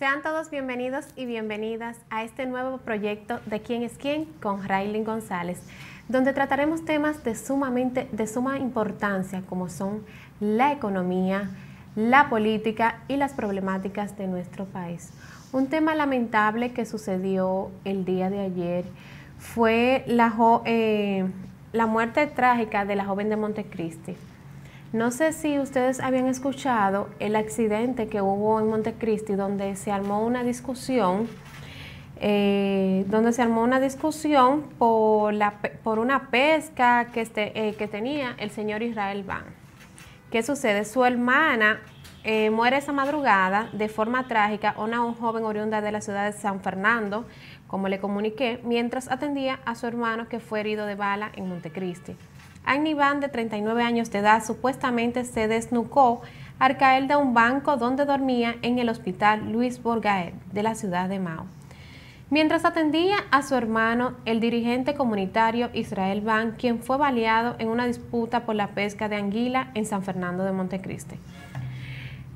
Sean todos bienvenidos y bienvenidas a este nuevo proyecto de Quién es quién con Raylin González, donde trataremos temas de, sumamente, de suma importancia como son la economía, la política y las problemáticas de nuestro país. Un tema lamentable que sucedió el día de ayer fue la eh, muerte trágica de la joven de Montecristi. No sé si ustedes habían escuchado el accidente que hubo en Montecristi donde se armó una discusión, eh, donde se armó una discusión por, la, por una pesca que, este, eh, que tenía el señor Israel Van. ¿Qué sucede? Su hermana eh, muere esa madrugada de forma trágica una joven oriunda de la ciudad de San Fernando, como le comuniqué, mientras atendía a su hermano que fue herido de bala en Montecristi. Agni Van, de 39 años de edad, supuestamente se desnucó al caer de un banco donde dormía en el hospital Luis Borgaet de la ciudad de Mao. Mientras atendía a su hermano, el dirigente comunitario Israel Van, quien fue baleado en una disputa por la pesca de anguila en San Fernando de Montecristi.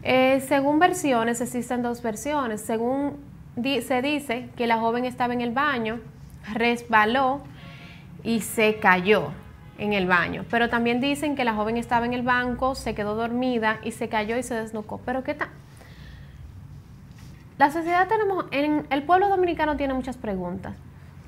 Eh, según versiones, existen dos versiones. Según se dice que la joven estaba en el baño, resbaló y se cayó en el baño. Pero también dicen que la joven estaba en el banco, se quedó dormida y se cayó y se desnucó. Pero ¿qué tal? La sociedad tenemos, en el pueblo dominicano tiene muchas preguntas.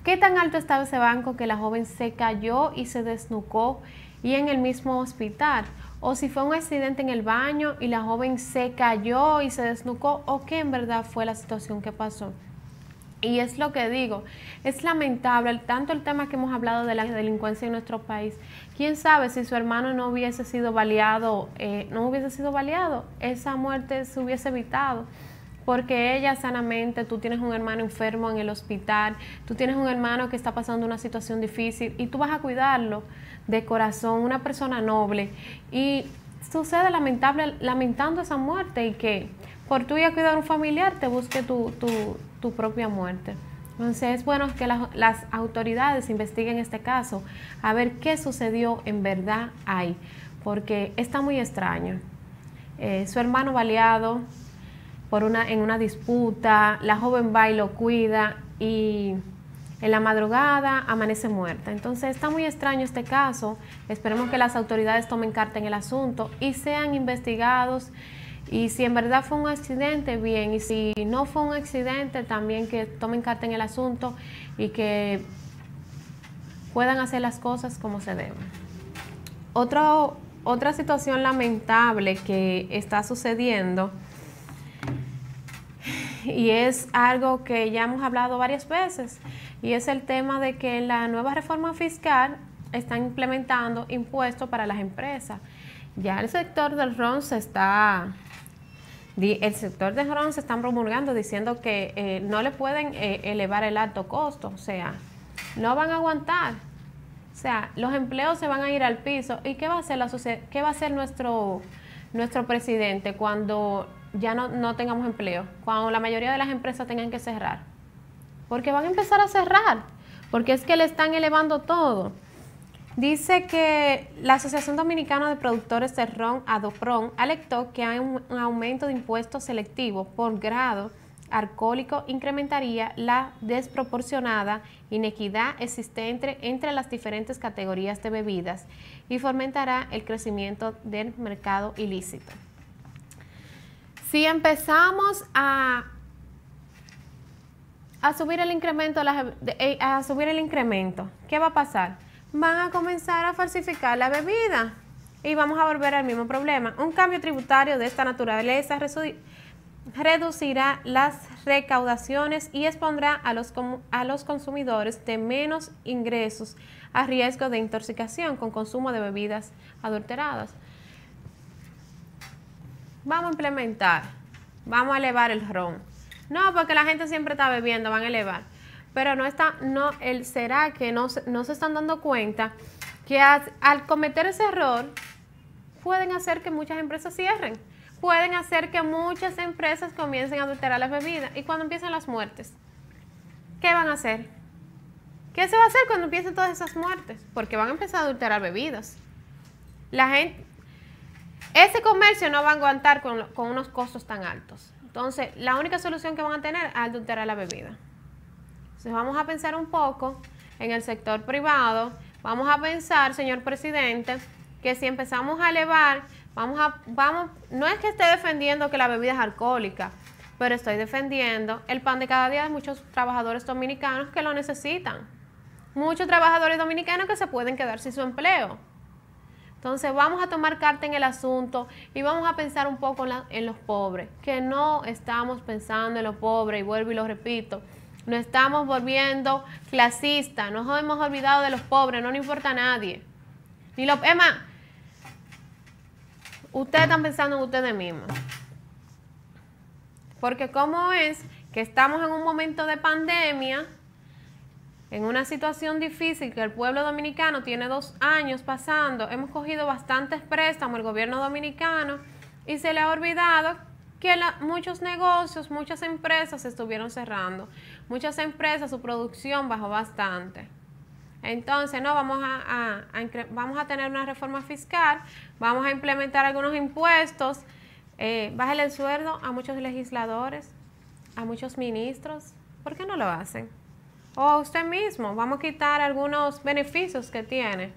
¿Qué tan alto estaba ese banco que la joven se cayó y se desnucó y en el mismo hospital? O si fue un accidente en el baño y la joven se cayó y se desnucó, o qué en verdad fue la situación que pasó. Y es lo que digo, es lamentable tanto el tema que hemos hablado de la delincuencia en nuestro país. ¿Quién sabe si su hermano no hubiese sido baleado, eh, no hubiese sido baleado, esa muerte se hubiese evitado? porque ella sanamente, tú tienes un hermano enfermo en el hospital, tú tienes un hermano que está pasando una situación difícil y tú vas a cuidarlo de corazón, una persona noble. Y sucede lamentable, lamentando esa muerte y que por tú ir a cuidar a un familiar te busque tu, propia muerte. Entonces es bueno que las, autoridades investiguen este caso, a ver qué sucedió en verdad ahí, porque está muy extraño. Eh, su hermano baleado por una, en una disputa, la joven va y lo cuida y en la madrugada amanece muerta. Entonces está muy extraño este caso. Esperemos que las autoridades tomen carta en el asunto y sean investigados y si en verdad fue un accidente, bien. Y si no fue un accidente, también que tomen carta en el asunto y que puedan hacer las cosas como se deben. otra situación lamentable que está sucediendo y es algo que ya hemos hablado varias veces y es el tema de que la nueva reforma fiscal está implementando impuestos para las empresas. Ya el sector del ron se está el sector de Ron se están promulgando diciendo que eh, no le pueden eh, elevar el alto costo, o sea, no van a aguantar. O sea, los empleos se van a ir al piso. ¿Y qué va a hacer la ¿Qué va a hacer nuestro, nuestro presidente cuando ya no, no tengamos empleo? Cuando la mayoría de las empresas tengan que cerrar. Porque van a empezar a cerrar. Porque es que le están elevando todo. Dice que la Asociación Dominicana de Productores de Ron, Adopron, alectó que un, aumento de impuestos selectivos por grado alcohólico incrementaría la desproporcionada inequidad existente entre las diferentes categorías de bebidas y fomentará el crecimiento del mercado ilícito. Si empezamos a, a subir el incremento, a eh, subir el incremento, ¿qué va a pasar? van a comenzar a falsificar la bebida. Y vamos a volver al mismo problema. Un cambio tributario de esta naturaleza reducirá las recaudaciones y expondrá a los, a los consumidores de menos ingresos a riesgo de intoxicación con consumo de bebidas adulteradas. Vamos a implementar, vamos a elevar el ron. No, porque la gente siempre está bebiendo, van a elevar pero no está, no, el será que no, se están dando cuenta que al cometer ese error pueden hacer que muchas empresas cierren, pueden hacer que muchas empresas comiencen a adulterar las bebidas y cuando empiezan las muertes, ¿qué van a hacer? ¿Qué se va a hacer cuando empiecen todas esas muertes? Porque van a empezar a adulterar bebidas. La gente, ese comercio no va a aguantar con, con unos costos tan altos. Entonces, la única solución que van a tener es adulterar la bebida. Entonces vamos a pensar un poco en el sector privado. Vamos a pensar, señor presidente, que si empezamos a elevar, vamos a, vamos, no es que esté defendiendo que la bebida es alcohólica, pero estoy defendiendo el pan de cada día de muchos trabajadores dominicanos que lo necesitan. Muchos trabajadores dominicanos que se pueden quedar sin su empleo. Entonces vamos a tomar carta en el asunto y vamos a pensar un poco en, en los pobres, que no estamos pensando en los pobres, y vuelvo y lo repito, no estamos volviendo clasistas, nos hemos olvidado de los pobres, no nos importa a nadie. Ni lo, Emma, ustedes están pensando en ustedes mismos. Porque cómo es que estamos en un momento de pandemia, en una situación difícil que el pueblo dominicano tiene dos años pasando, hemos cogido bastantes préstamos el gobierno dominicano y se le ha olvidado muchos negocios, muchas empresas se estuvieron cerrando. Muchas empresas, su producción bajó bastante. Entonces, no, vamos a, vamos a tener una reforma fiscal, vamos a implementar algunos impuestos, eh, el sueldo a muchos legisladores, a muchos ministros. ¿Por qué no lo hacen? O a usted mismo, vamos a quitar algunos beneficios que tiene.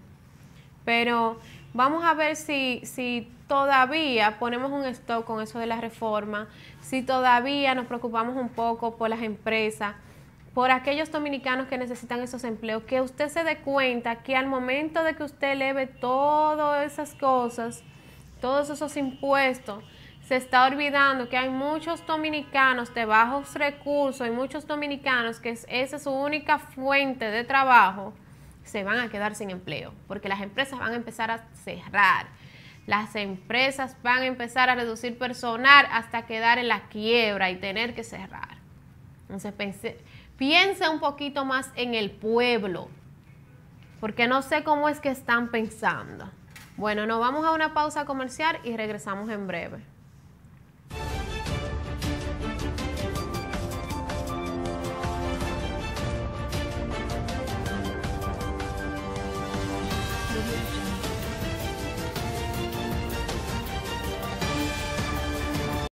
Pero vamos a ver si, si todavía ponemos un stock con eso de la reforma, si todavía nos preocupamos un poco por las empresas, por aquellos dominicanos que necesitan esos empleos, que usted se dé cuenta que al momento de que usted eleve todas esas cosas, todos esos impuestos, se está olvidando que hay muchos dominicanos de bajos recursos y muchos dominicanos que esa es su única fuente de trabajo, se van a quedar sin empleo, porque las empresas van a empezar a cerrar las empresas van a empezar a reducir personal hasta quedar en la quiebra y tener que cerrar. Entonces piensa un poquito más en el pueblo, porque no sé cómo es que están pensando. Bueno, nos vamos a una pausa comercial y regresamos en breve.